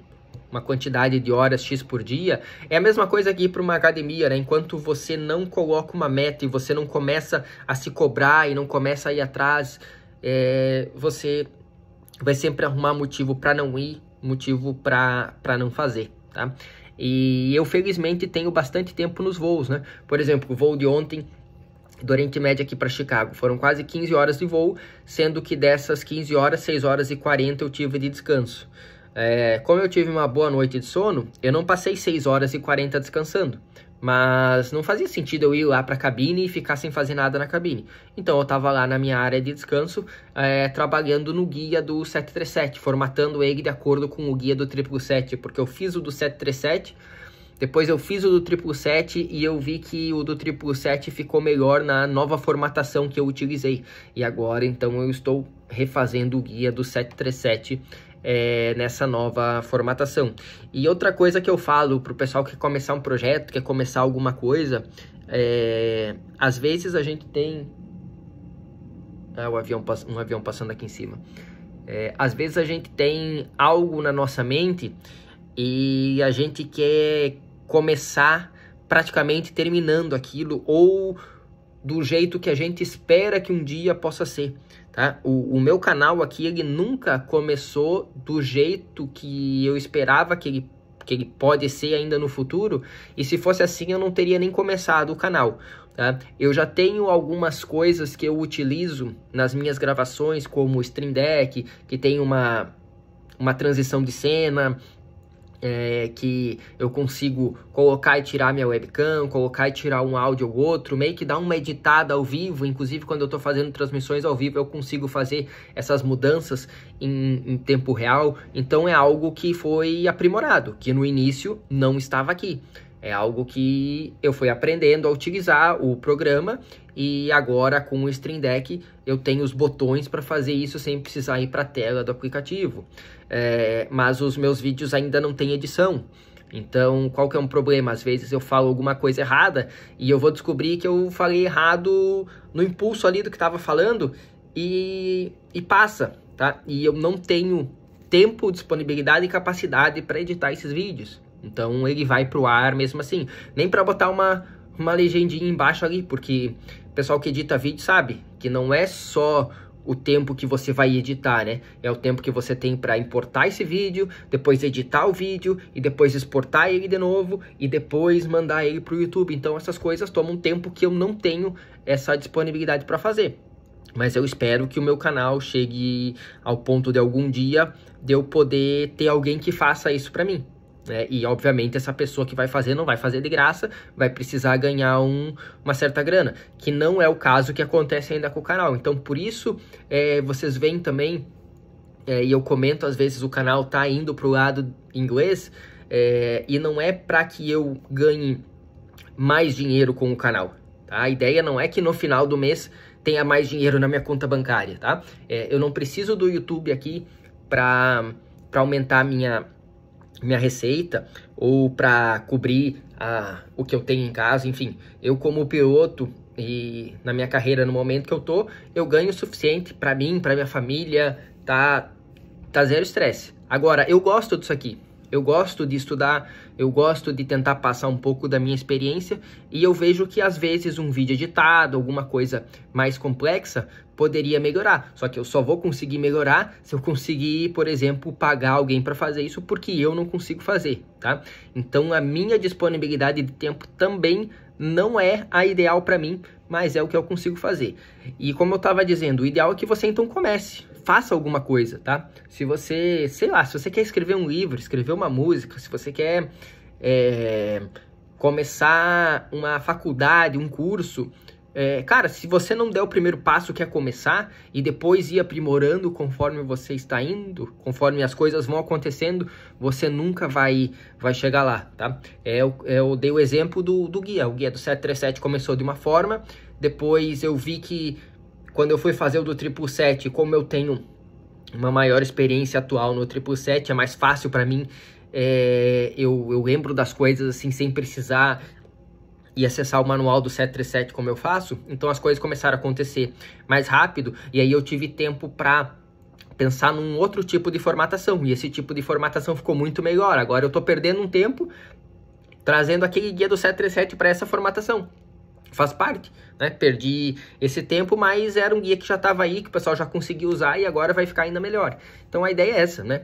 uma quantidade de horas X por dia, é a mesma coisa que ir para uma academia, né? Enquanto você não coloca uma meta e você não começa a se cobrar e não começa a ir atrás, é, você vai sempre arrumar motivo para não ir, motivo para não fazer, tá? E eu felizmente tenho bastante tempo nos voos, né? Por exemplo, o voo de ontem do Oriente Médio aqui para Chicago. Foram quase 15 horas de voo, sendo que dessas 15 horas, 6 horas e 40 eu tive de descanso. É, como eu tive uma boa noite de sono, eu não passei 6 horas e 40 descansando. Mas não fazia sentido eu ir lá para a cabine e ficar sem fazer nada na cabine. Então eu estava lá na minha área de descanso, é, trabalhando no guia do 737, formatando ele de acordo com o guia do 777, porque eu fiz o do 737, depois eu fiz o do 777 e eu vi que o do 777 ficou melhor na nova formatação que eu utilizei. E agora então eu estou refazendo o guia do 737 é, nessa nova formatação. E outra coisa que eu falo para o pessoal que quer começar um projeto, quer começar alguma coisa, é, às vezes a gente tem. Ah, o avião, um avião passando aqui em cima. É, às vezes a gente tem algo na nossa mente e a gente quer começar praticamente terminando aquilo ou do jeito que a gente espera que um dia possa ser. Tá? O, o, meu canal aqui ele nunca começou do jeito que eu esperava que ele, que ele pode ser ainda no futuro, e se fosse assim eu não teria nem começado o canal. Tá? Eu já tenho algumas coisas que eu utilizo nas minhas gravações, como o Stream Deck, que tem uma, uma transição de cena, é, que eu consigo colocar e tirar minha webcam, colocar e tirar um áudio ou outro, meio que dar uma editada ao vivo, inclusive quando eu estou fazendo transmissões ao vivo eu consigo fazer essas mudanças em, em, tempo real, então é algo que foi aprimorado, que no início não estava aqui. É algo que eu fui aprendendo a utilizar o programa e agora com o Stream Deck eu tenho os botões para fazer isso sem precisar ir para a tela do aplicativo. É, mas os meus vídeos ainda não têm edição. Então, qual que é um problema? Às vezes eu falo alguma coisa errada e eu vou descobrir que eu falei errado no impulso ali do que estava falando e, e passa, tá? E eu não tenho tempo, disponibilidade e capacidade para editar esses vídeos. Então ele vai pro ar mesmo assim. Nem para botar uma, uma legendinha embaixo ali, porque o pessoal que edita vídeo sabe que não é só o tempo que você vai editar, né? É o tempo que você tem para importar esse vídeo, depois editar o vídeo e depois exportar ele de novo e depois mandar ele para o YouTube. Então essas coisas tomam tempo que eu não tenho essa disponibilidade para fazer. Mas eu espero que o meu canal chegue ao ponto de algum dia de eu poder ter alguém que faça isso para mim. Né? e obviamente essa pessoa que vai fazer não vai fazer de graça, vai precisar ganhar um, uma certa grana, que não é o caso que acontece ainda com o canal. Então por isso é, vocês veem também, é, e eu comento às vezes o canal tá indo pro lado inglês, é, e não é para que eu ganhe mais dinheiro com o canal. Tá? A ideia não é que no final do mês tenha mais dinheiro na minha conta bancária, tá? É, eu não preciso do YouTube aqui para aumentar a minha minha receita ou para cobrir a, o que eu tenho em casa, enfim. Eu como piloto e na minha carreira no momento que eu tô, eu ganho o suficiente para mim, para minha família, tá tá zero estresse. Agora, eu gosto disso aqui. Eu gosto de estudar, eu gosto de tentar passar um pouco da minha experiência e eu vejo que às vezes um vídeo editado, alguma coisa mais complexa, poderia melhorar. Só que eu só vou conseguir melhorar se eu conseguir, por exemplo, pagar alguém para fazer isso porque eu não consigo fazer, tá? Então a minha disponibilidade de tempo também não é a ideal para mim, mas é o que eu consigo fazer. E como eu estava dizendo, o ideal é que você então comece, faça alguma coisa, tá? Se você, sei lá, se você quer escrever um livro, escrever uma música, se você quer é, começar uma faculdade, um curso, é, cara, se você não der o primeiro passo que é começar e depois ir aprimorando conforme você está indo, conforme as coisas vão acontecendo, você nunca vai vai chegar lá, tá? É, eu, eu dei o exemplo do, do guia. O guia do 737 começou de uma forma, depois eu vi que quando eu fui fazer o do 777, como eu tenho uma maior experiência atual no 777, é mais fácil para mim é, eu, eu, lembro das coisas assim sem precisar e acessar o manual do 737 como eu faço, então as coisas começaram a acontecer mais rápido e aí eu tive tempo para pensar num outro tipo de formatação e esse tipo de formatação ficou muito melhor. Agora eu estou perdendo um tempo trazendo aquele guia do 737 para essa formatação. Faz parte, né? Perdi esse tempo, mas era um guia que já estava aí, que o pessoal já conseguiu usar e agora vai ficar ainda melhor. Então a ideia é essa, né?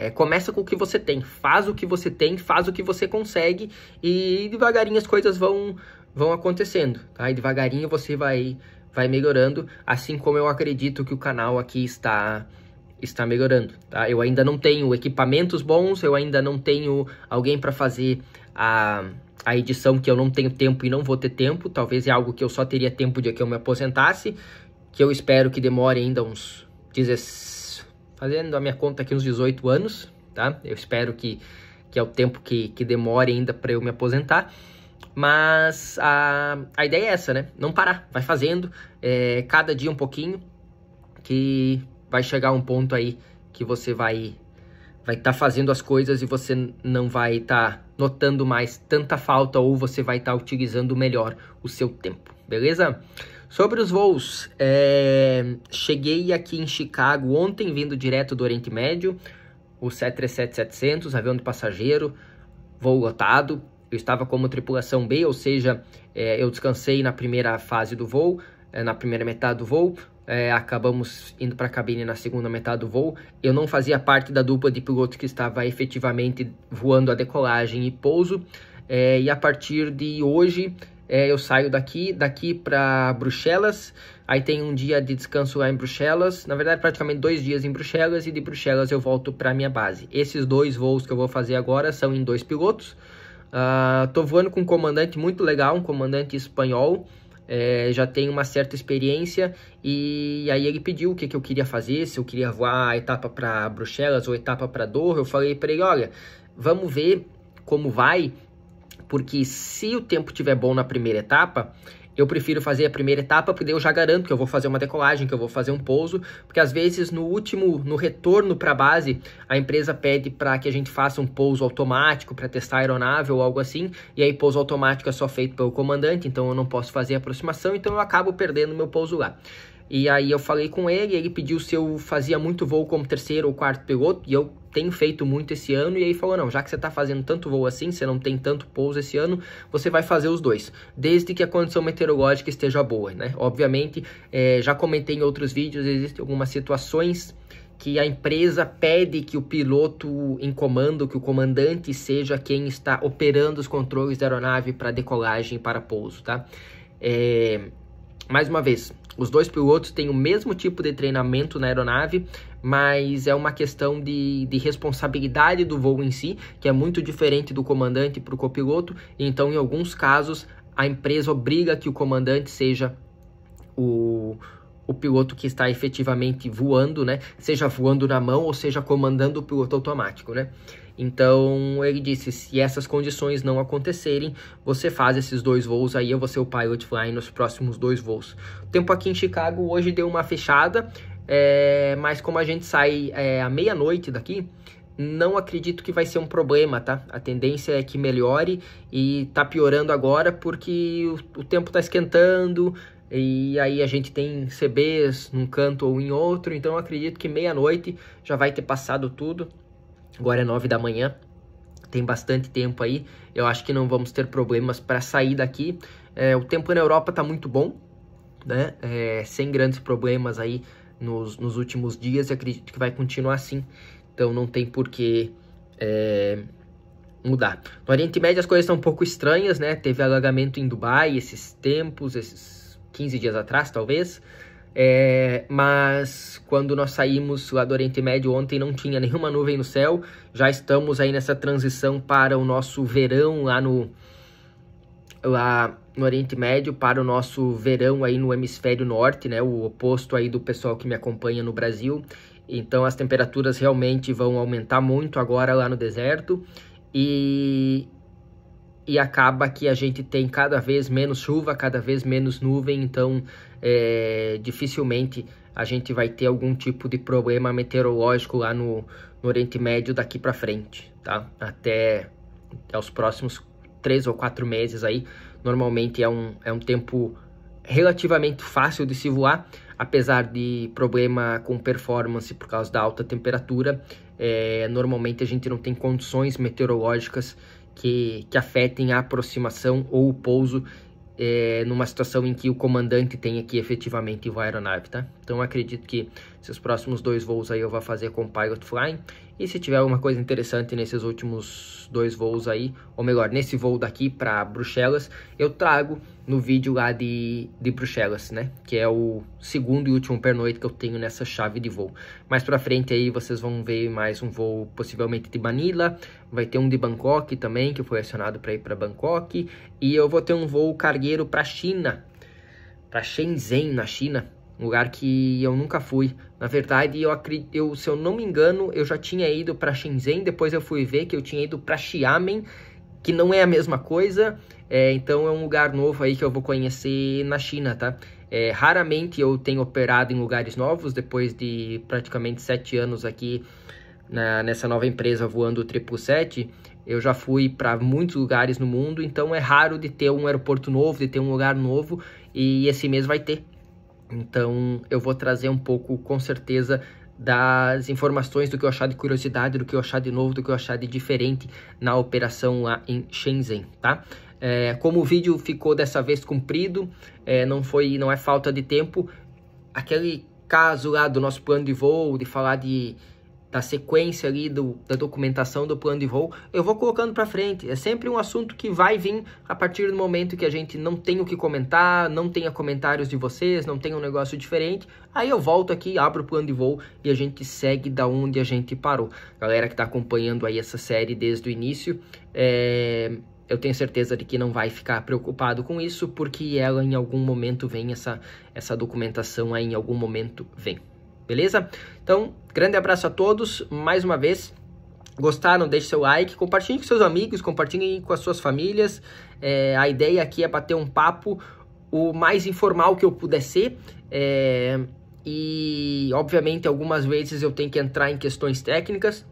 É, começa com o que você tem, faz o que você tem, faz o que você consegue e devagarinho as coisas vão, vão acontecendo, tá? E devagarinho você vai, vai melhorando, assim como eu acredito que o canal aqui está está melhorando, tá? Eu ainda não tenho equipamentos bons, eu ainda não tenho alguém para fazer a, a edição que eu não tenho tempo e não vou ter tempo, talvez é algo que eu só teria tempo de que eu me aposentasse, que eu espero que demore ainda uns 16 fazendo a minha conta aqui uns 18 anos, tá? Eu espero que, que é o tempo que, que demore ainda para eu me aposentar. Mas a, a ideia é essa, né? Não parar, vai fazendo é, cada dia um pouquinho, que vai chegar um ponto aí que você vai vai estar tá fazendo as coisas e você não vai estar tá notando mais tanta falta ou você vai estar tá utilizando melhor o seu tempo, beleza? Sobre os voos, é... cheguei aqui em Chicago ontem, vindo direto do Oriente Médio, o 737-700, avião de passageiro, voo lotado. Eu estava como tripulação B, ou seja, é, eu descansei na primeira fase do voo, é, na primeira metade do voo. É, acabamos indo para a cabine na segunda metade do voo. Eu não fazia parte da dupla de pilotos que estava efetivamente voando a decolagem e pouso. É, e a partir de hoje é, eu saio daqui, daqui para Bruxelas, aí tem um dia de descanso lá em Bruxelas, na verdade praticamente dois dias em Bruxelas e de Bruxelas eu volto para minha base. Esses dois voos que eu vou fazer agora são em dois pilotos. Uh, tô voando com um comandante muito legal, um comandante espanhol. É, já tem uma certa experiência e aí ele pediu o que, que eu queria fazer, se eu queria voar etapa para Bruxelas ou etapa para Doha. Eu falei para ele, olha, vamos ver como vai porque se o tempo tiver bom na primeira etapa, eu prefiro fazer a primeira etapa, porque daí eu já garanto que eu vou fazer uma decolagem, que eu vou fazer um pouso, porque às vezes no último, no retorno para a base, a empresa pede para que a gente faça um pouso automático para testar a aeronave ou algo assim, e aí pouso automático é só feito pelo comandante, então eu não posso fazer a aproximação, então eu acabo perdendo meu pouso lá. E aí eu falei com ele, ele pediu se eu fazia muito voo como terceiro ou quarto piloto, e eu tenho feito muito esse ano, e aí falou, não, já que você está fazendo tanto voo assim, você não tem tanto pouso esse ano, você vai fazer os dois, desde que a condição meteorológica esteja boa, né? Obviamente, é, já comentei em outros vídeos, existem algumas situações que a empresa pede que o piloto em comando, que o comandante seja quem está operando os controles da aeronave para decolagem e para pouso, tá? É, mais uma vez, os dois pilotos têm o mesmo tipo de treinamento na aeronave, mas é uma questão de, de responsabilidade do voo em si, que é muito diferente do comandante para o copiloto. Então, em alguns casos, a empresa obriga que o comandante seja o, o piloto que está efetivamente voando, né? Seja voando na mão ou seja comandando o piloto automático, né? Então ele disse: se essas condições não acontecerem, você faz esses dois voos aí, eu vou ser o pilot flying nos próximos dois voos. O tempo aqui em Chicago hoje deu uma fechada, é, mas como a gente sai é, à meia-noite daqui, não acredito que vai ser um problema, tá? A tendência é que melhore e tá piorando agora porque o, o tempo tá esquentando e aí a gente tem CBs num canto ou em outro, então acredito que meia-noite já vai ter passado tudo. Agora é 9 da manhã, tem bastante tempo aí. Eu acho que não vamos ter problemas para sair daqui. É, o tempo na Europa está muito bom, né? É, sem grandes problemas aí nos, nos últimos dias e acredito que vai continuar assim. Então não tem porquê é, mudar. No Oriente Médio as coisas estão um pouco estranhas, né? Teve alagamento em Dubai esses tempos, esses 15 dias atrás, talvez. É, mas quando nós saímos lá do Oriente Médio ontem não tinha nenhuma nuvem no céu. Já estamos aí nessa transição para o nosso verão lá no lá no Oriente Médio para o nosso verão aí no hemisfério norte, né? O oposto aí do pessoal que me acompanha no Brasil. Então as temperaturas realmente vão aumentar muito agora lá no deserto. E e acaba que a gente tem cada vez menos chuva, cada vez menos nuvem, então é, dificilmente a gente vai ter algum tipo de problema meteorológico lá no, no Oriente Médio daqui para frente, tá? Até, até os próximos três ou quatro meses aí, normalmente é um, é um tempo relativamente fácil de se voar, apesar de problema com performance por causa da alta temperatura, é, normalmente a gente não tem condições meteorológicas que, que afetem a aproximação ou o pouso é, numa situação em que o comandante tenha que efetivamente ir aeronave, tá? Então acredito que esses próximos dois voos aí eu vou fazer com Pilot Flying. E se tiver alguma coisa interessante nesses últimos dois voos aí, ou melhor, nesse voo daqui para Bruxelas, eu trago no vídeo lá de, de Bruxelas, né? Que é o segundo e último pernoite que eu tenho nessa chave de voo. Mais pra frente aí vocês vão ver mais um voo possivelmente de Manila, vai ter um de Bangkok também, que foi acionado para ir para Bangkok, e eu vou ter um voo cargueiro para China, para Shenzhen, na China, um lugar que eu nunca fui, na verdade, eu acredito, eu, se eu não me engano, eu já tinha ido para Shenzhen, depois eu fui ver que eu tinha ido para Xiamen, que não é a mesma coisa. É, então é um lugar novo aí que eu vou conhecer na China, tá? É, raramente eu tenho operado em lugares novos, depois de praticamente sete anos aqui na, nessa nova empresa voando o 777, eu já fui para muitos lugares no mundo, então é raro de ter um aeroporto novo, de ter um lugar novo, e esse mês vai ter. Então eu vou trazer um pouco, com certeza, das informações do que eu achar de curiosidade, do que eu achar de novo, do que eu achar de diferente na operação lá em Shenzhen, tá? É, como o vídeo ficou dessa vez comprido, é, não foi, não é falta de tempo. Aquele caso lá do nosso plano de voo, de falar de da sequência ali do, da documentação do plano de voo, eu vou colocando para frente. É sempre um assunto que vai vir a partir do momento que a gente não tem o que comentar, não tenha comentários de vocês, não tenha um negócio diferente. Aí eu volto aqui, abro o plano de voo e a gente segue da onde a gente parou. Galera que está acompanhando aí essa série desde o início, é... eu tenho certeza de que não vai ficar preocupado com isso, porque ela em algum momento vem, essa, essa documentação aí em algum momento vem beleza? Então, grande abraço a todos, mais uma vez. Gostaram? Deixe seu like, compartilhe com seus amigos, compartilhe com as suas famílias. É, a ideia aqui é bater um papo o mais informal que eu puder ser. É, e, obviamente, algumas vezes eu tenho que entrar em questões técnicas,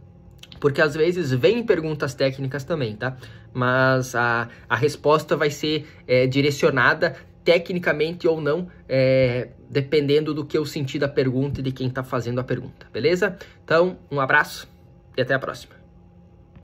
porque às vezes vem perguntas técnicas também, tá? Mas a, a resposta vai ser é, direcionada tecnicamente ou não é, dependendo do que eu senti da pergunta e de quem está fazendo a pergunta, beleza? Então, um abraço e até a próxima.